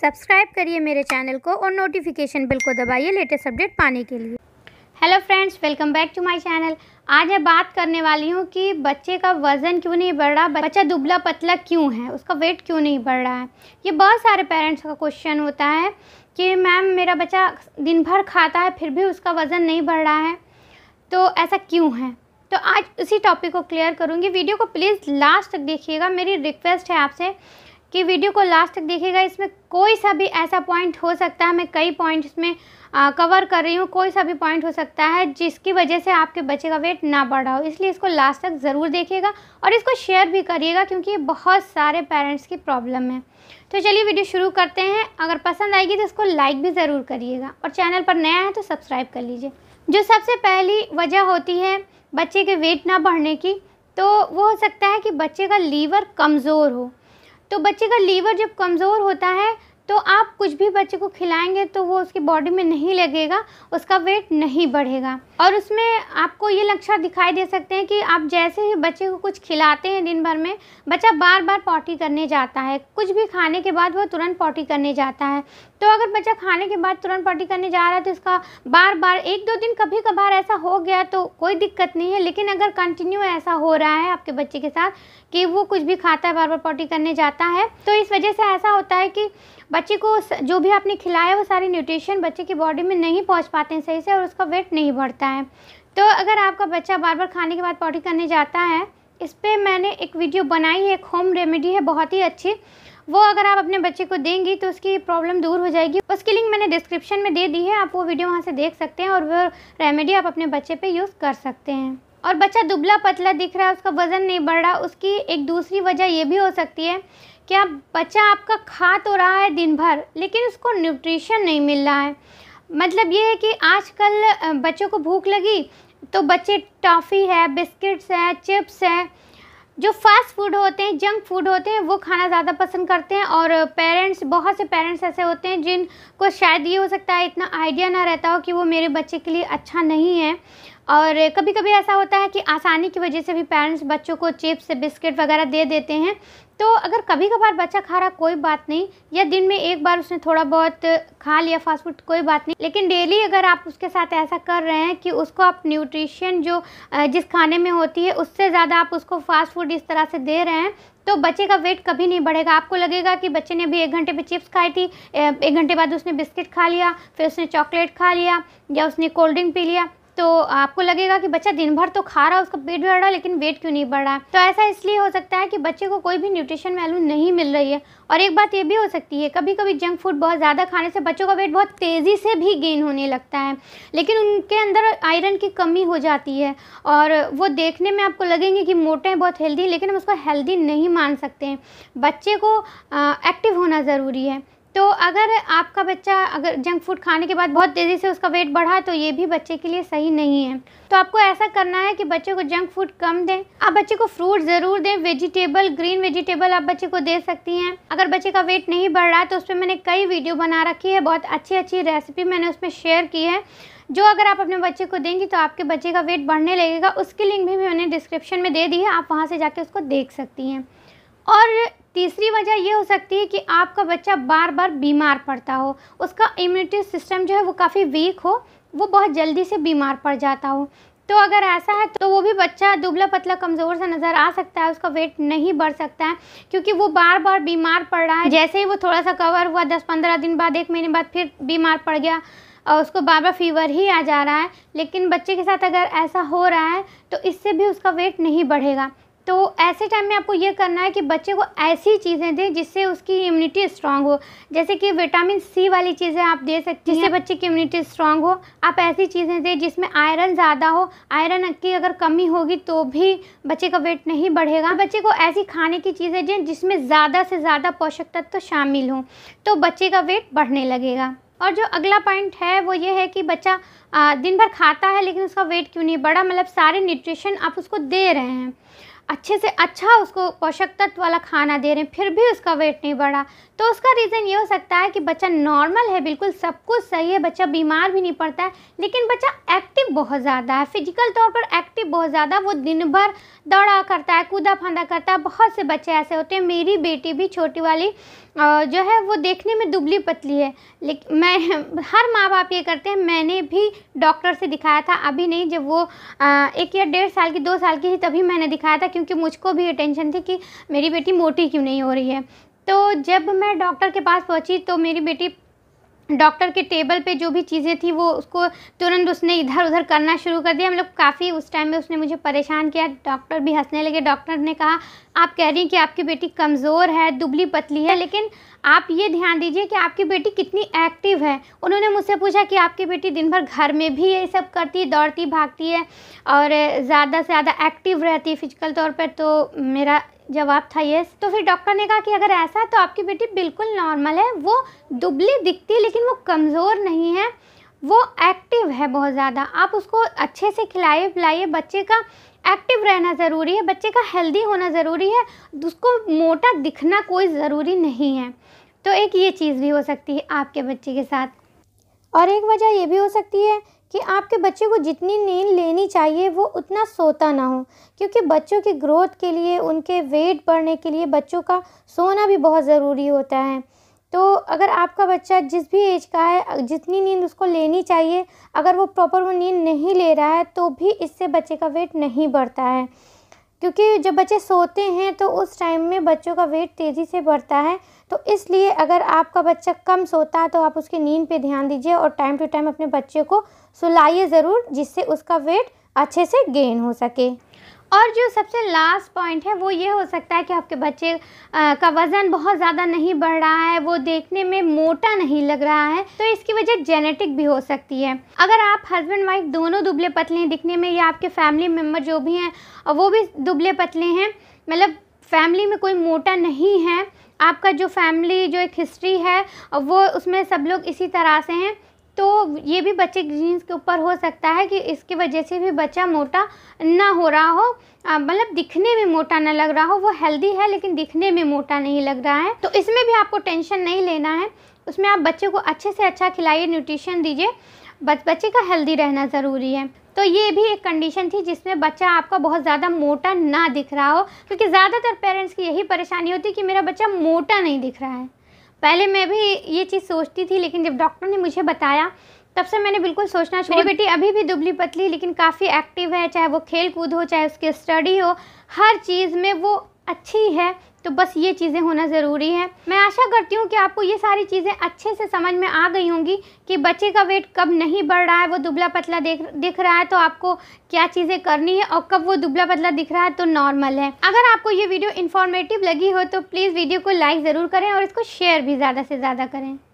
subscribe करिए मेरे channel को और नोटिफिकेशन बिल को दबाइए लेटेस्ट अपडेट पाने के लिए hello friends welcome back to my channel आज मैं बात करने वाली हूँ कि बच्चे का वज़न क्यों नहीं बढ़ रहा बच्चा दुबला पतला क्यों है उसका वेट क्यों नहीं बढ़ रहा है ये बहुत सारे पेरेंट्स का क्वेश्चन होता है कि मैम मेरा बच्चा दिन भर खाता है फिर भी उसका वज़न नहीं बढ़ रहा है तो ऐसा क्यों है तो आज उसी टॉपिक को क्लियर करूँगी वीडियो को प्लीज़ लास्ट तक देखिएगा मेरी रिक्वेस्ट है आपसे कि वीडियो को लास्ट तक देखिएगा इसमें कोई सा भी ऐसा पॉइंट हो सकता है मैं कई पॉइंट्स में आ, कवर कर रही हूँ कोई सा भी पॉइंट हो सकता है जिसकी वजह से आपके बच्चे का वेट ना बढ़ रहा हो इसलिए इसको लास्ट तक ज़रूर देखिएगा और इसको शेयर भी करिएगा क्योंकि ये बहुत सारे पेरेंट्स की प्रॉब्लम है तो चलिए वीडियो शुरू करते हैं अगर पसंद आएगी तो इसको लाइक भी ज़रूर करिएगा और चैनल पर नया है तो सब्सक्राइब कर लीजिए जो सबसे पहली वजह होती है बच्चे के वेट ना बढ़ने की तो वो हो सकता है कि बच्चे का लीवर कमज़ोर हो तो बच्चे का लीवर जब कमज़ोर होता है तो आप कुछ भी बच्चे को खिलाएंगे तो वो उसकी बॉडी में नहीं लगेगा उसका वेट नहीं बढ़ेगा और उसमें आपको ये लक्षण दिखाई दे सकते हैं कि आप जैसे ही बच्चे को कुछ खिलाते हैं दिन भर में बच्चा बार बार पॉटी करने जाता है कुछ भी खाने के बाद वो तुरंत पॉटी करने जाता है तो अगर बच्चा खाने के बाद तुरंत पॉटी करने जा रहा है तो इसका बार बार एक दो दिन कभी कभार ऐसा हो गया तो कोई दिक्कत नहीं है लेकिन अगर कंटिन्यू ऐसा हो रहा है आपके बच्चे के साथ कि वो कुछ भी खाता है बार बार पॉटी करने जाता है तो इस वजह से ऐसा होता है कि बच्चे को जो भी आपने खिलाया वो सारी न्यूट्रिशन बच्चे की बॉडी में नहीं पहुंच पाते हैं सही से और उसका वेट नहीं बढ़ता है तो अगर आपका बच्चा बार बार खाने के बाद पॉटी करने जाता है इस पर मैंने एक वीडियो बनाई है एक होम रेमेडी है बहुत ही अच्छी वो अगर आप अपने बच्चे को देंगी तो उसकी प्रॉब्लम दूर हो जाएगी उसकी लिंक मैंने डिस्क्रिप्शन में दे दी है आप वो वीडियो वहाँ से देख सकते हैं और वो रेमेडी आप अपने बच्चे पे यूज़ कर सकते हैं और बच्चा दुबला पतला दिख रहा है उसका वज़न नहीं बढ़ रहा उसकी एक दूसरी वजह ये भी हो सकती है कि आप बच्चा आपका खा तो रहा है दिन भर लेकिन उसको न्यूट्रिशन नहीं मिल रहा है मतलब ये है कि आजकल बच्चों को भूख लगी तो बच्चे टॉफ़ी है बिस्किट्स है चिप्स है जो फास्ट फूड होते हैं जंक फूड होते हैं वो खाना ज़्यादा पसंद करते हैं और पेरेंट्स बहुत से पेरेंट्स ऐसे होते हैं जिनको शायद ये हो सकता है इतना आइडिया ना रहता हो कि वो मेरे बच्चे के लिए अच्छा नहीं है और कभी कभी ऐसा होता है कि आसानी की वजह से भी पेरेंट्स बच्चों को चिप्स बिस्किट वगैरह दे देते हैं तो अगर कभी कभार बच्चा खा रहा कोई बात नहीं या दिन में एक बार उसने थोड़ा बहुत खा लिया फास्ट फूड कोई बात नहीं लेकिन डेली अगर आप उसके साथ ऐसा कर रहे हैं कि उसको आप न्यूट्रिशन जो जिस खाने में होती है उससे ज़्यादा आप उसको फास्ट फूड इस तरह से दे रहे हैं तो बच्चे का वेट कभी नहीं बढ़ेगा आपको लगेगा कि बच्चे ने अभी एक घंटे पर चिप्स खाई थी एक घंटे बाद उसने बिस्किट खा लिया फिर उसने चॉकलेट खा लिया या उसने कोल्ड ड्रिंक पी लिया तो आपको लगेगा कि बच्चा दिन भर तो खा रहा है उसका पेट बढ़ रहा है लेकिन वेट क्यों नहीं बढ़ रहा है तो ऐसा इसलिए हो सकता है कि बच्चे को कोई भी न्यूट्रिशन वैल्यू नहीं मिल रही है और एक बात ये भी हो सकती है कभी कभी जंक फूड बहुत ज़्यादा खाने से बच्चों का वेट बहुत तेज़ी से भी गेन होने लगता है लेकिन उनके अंदर आयरन की कमी हो जाती है और वो देखने में आपको लगेंगे कि मोटे बहुत हेल्दी लेकिन हम उसको हेल्दी नहीं मान सकते हैं बच्चे को एक्टिव होना ज़रूरी है तो अगर आपका बच्चा अगर जंक फूड खाने के बाद बहुत तेज़ी से उसका वेट बढ़ा तो ये भी बच्चे के लिए सही नहीं है तो आपको ऐसा करना है कि बच्चे को जंक फूड कम दें आप बच्चे को फ्रूट ज़रूर दें वेजिटेबल ग्रीन वेजिटेबल आप बच्चे को दे सकती हैं अगर बच्चे का वेट नहीं बढ़ रहा है तो उस पर मैंने कई वीडियो बना रखी है बहुत अच्छी अच्छी रेसिपी मैंने उसमें शेयर की है जो अगर आप अपने बच्चे को देंगी तो आपके बच्चे का वेट बढ़ने लगेगा उसकी लिंक भी मैंने डिस्क्रिप्शन में दे दी है आप वहाँ से जाके उसको देख सकती हैं और तीसरी वजह ये हो सकती है कि आपका बच्चा बार बार बीमार पड़ता हो उसका इम्यूनिटी सिस्टम जो है वो काफ़ी वीक हो वो बहुत जल्दी से बीमार पड़ जाता हो तो अगर ऐसा है तो वो भी बच्चा दुबला पतला कमज़ोर सा नज़र आ सकता है उसका वेट नहीं बढ़ सकता है क्योंकि वो बार बार बीमार पड़ रहा है जैसे ही वो थोड़ा सा कवर हुआ दस पंद्रह दिन बाद एक महीने बाद फिर बीमार पड़ गया और उसको बार बार फीवर ही आ जा रहा है लेकिन बच्चे के साथ अगर ऐसा हो रहा है तो इससे भी उसका वेट नहीं बढ़ेगा तो ऐसे टाइम में आपको ये करना है कि बच्चे को ऐसी चीज़ें दें जिससे उसकी इम्यूनिटी स्ट्रांग हो जैसे कि विटामिन सी वाली चीज़ें आप दे सकते हैं जिससे बच्चे की इम्यूनिटी स्ट्रांग हो आप ऐसी चीज़ें दें जिसमें आयरन ज़्यादा हो आयरन की अगर कमी होगी तो भी बच्चे का वेट नहीं बढ़ेगा बच्चे को ऐसी खाने की चीज़ें दें जिसमें ज़्यादा से ज़्यादा पोषक तत्व तो शामिल हों तो बच्चे का वेट बढ़ने लगेगा और जो अगला पॉइंट है वो ये है कि बच्चा दिन भर खाता है लेकिन उसका वेट क्यों नहीं बढ़ा मतलब सारे न्यूट्रिशन आप उसको दे रहे हैं अच्छे से अच्छा उसको पोषक तत्व वाला खाना दे रहे हैं फिर भी उसका वेट नहीं बढ़ा तो उसका रीज़न ये हो सकता है कि बच्चा नॉर्मल है बिल्कुल सब कुछ सही है बच्चा बीमार भी नहीं पड़ता है लेकिन बच्चा एक्टिव बहुत ज़्यादा है फिजिकल तौर पर एक्टिव बहुत ज़्यादा वो दिन भर दौड़ा करता है कूदा फांदा करता है बहुत से बच्चे ऐसे होते हैं मेरी बेटी भी छोटी वाली जो है वो देखने में दुबली पतली है लेकिन मैं हर माँ बाप ये करते हैं मैंने भी डॉक्टर से दिखाया था अभी नहीं जब वो एक या डेढ़ साल की दो साल की थी तभी मैंने दिखाया था क्योंकि मुझको भी ये टेंशन थी कि मेरी बेटी मोटी क्यों नहीं हो रही है तो जब मैं डॉक्टर के पास पहुंची तो मेरी बेटी डॉक्टर के टेबल पे जो भी चीज़ें थी वो उसको तुरंत उसने इधर उधर करना शुरू कर दिया हम लोग काफ़ी उस टाइम में उसने मुझे परेशान किया डॉक्टर भी हंसने लगे डॉक्टर ने कहा आप कह रही हैं कि आपकी बेटी कमज़ोर है दुबली पतली है लेकिन आप ये ध्यान दीजिए कि आपकी बेटी कितनी एक्टिव है उन्होंने मुझसे पूछा कि आपकी बेटी दिन भर घर में भी ये सब करती है दौड़ती भागती है और ज़्यादा से ज़्यादा एक्टिव रहती है फिजिकल तौर पर तो मेरा जवाब था यस तो फिर डॉक्टर ने कहा कि अगर ऐसा है तो आपकी बेटी बिल्कुल नॉर्मल है वो दुबली दिखती है लेकिन वो कमज़ोर नहीं है वो एक्टिव है बहुत ज़्यादा आप उसको अच्छे से खिलाइए पिलाइए बच्चे का एक्टिव रहना ज़रूरी है बच्चे का हेल्दी होना ज़रूरी है उसको मोटा दिखना कोई ज़रूरी नहीं है तो एक ये चीज़ भी हो सकती है आपके बच्चे के साथ और एक वजह ये भी हो सकती है कि आपके बच्चे को जितनी नींद लेनी चाहिए वो उतना सोता ना हो क्योंकि बच्चों की ग्रोथ के लिए उनके वेट बढ़ने के लिए बच्चों का सोना भी बहुत ज़रूरी होता है तो अगर आपका बच्चा जिस भी एज का है जितनी नींद उसको लेनी चाहिए अगर वो प्रॉपर वो नींद नहीं ले रहा है तो भी इससे बच्चे का वेट नहीं बढ़ता है क्योंकि जब बच्चे सोते हैं तो उस टाइम में बच्चों का वेट तेज़ी से बढ़ता है तो इसलिए अगर आपका बच्चा कम सोता है तो आप उसकी नींद पे ध्यान दीजिए और टाइम टू टाइम अपने बच्चे को सुलाइए ज़रूर जिससे उसका वेट अच्छे से गेन हो सके और जो सबसे लास्ट पॉइंट है वो ये हो सकता है कि आपके बच्चे का वज़न बहुत ज़्यादा नहीं बढ़ रहा है वो देखने में मोटा नहीं लग रहा है तो इसकी वजह जेनेटिक भी हो सकती है अगर आप हस्बैंड वाइफ दोनों दुबले पतले हैं दिखने में या आपके फैमिली मेम्बर जो भी हैं वो भी दुबले पतले हैं मतलब फैमिली में कोई मोटा नहीं है आपका जो फैमिली जो एक हिस्ट्री है वो उसमें सब लोग इसी तरह से हैं तो ये भी बच्चे जीन्स के ऊपर हो सकता है कि इसकी वजह से भी बच्चा मोटा ना हो रहा हो मतलब दिखने में मोटा ना लग रहा हो वो हेल्दी है लेकिन दिखने में मोटा नहीं लग रहा है तो इसमें भी आपको टेंशन नहीं लेना है उसमें आप बच्चे को अच्छे से अच्छा खिलाइए न्यूट्रिशन दीजिए बच्चे का हेल्दी रहना ज़रूरी है तो ये भी एक कंडीशन थी जिसमें बच्चा आपका बहुत ज़्यादा मोटा ना दिख रहा हो क्योंकि ज़्यादातर पेरेंट्स की यही परेशानी होती है कि मेरा बच्चा मोटा नहीं दिख रहा है पहले मैं भी ये चीज़ सोचती थी लेकिन जब डॉक्टर ने मुझे बताया तब से मैंने बिल्कुल सोचना छोड़ बेटी अभी भी दुबली पतली लेकिन काफ़ी एक्टिव है चाहे वो खेल कूद हो चाहे उसकी स्टडी हो हर चीज़ में वो अच्छी है तो बस ये चीज़ें होना ज़रूरी है मैं आशा करती हूँ कि आपको ये सारी चीज़ें अच्छे से समझ में आ गई होंगी कि बच्चे का वेट कब नहीं बढ़ रहा है वो दुबला पतला देख दिख रहा है तो आपको क्या चीज़ें करनी है और कब वो दुबला पतला दिख रहा है तो नॉर्मल है अगर आपको ये वीडियो इन्फॉर्मेटिव लगी हो तो प्लीज़ वीडियो को लाइक ज़रूर करें और इसको शेयर भी ज़्यादा से ज़्यादा करें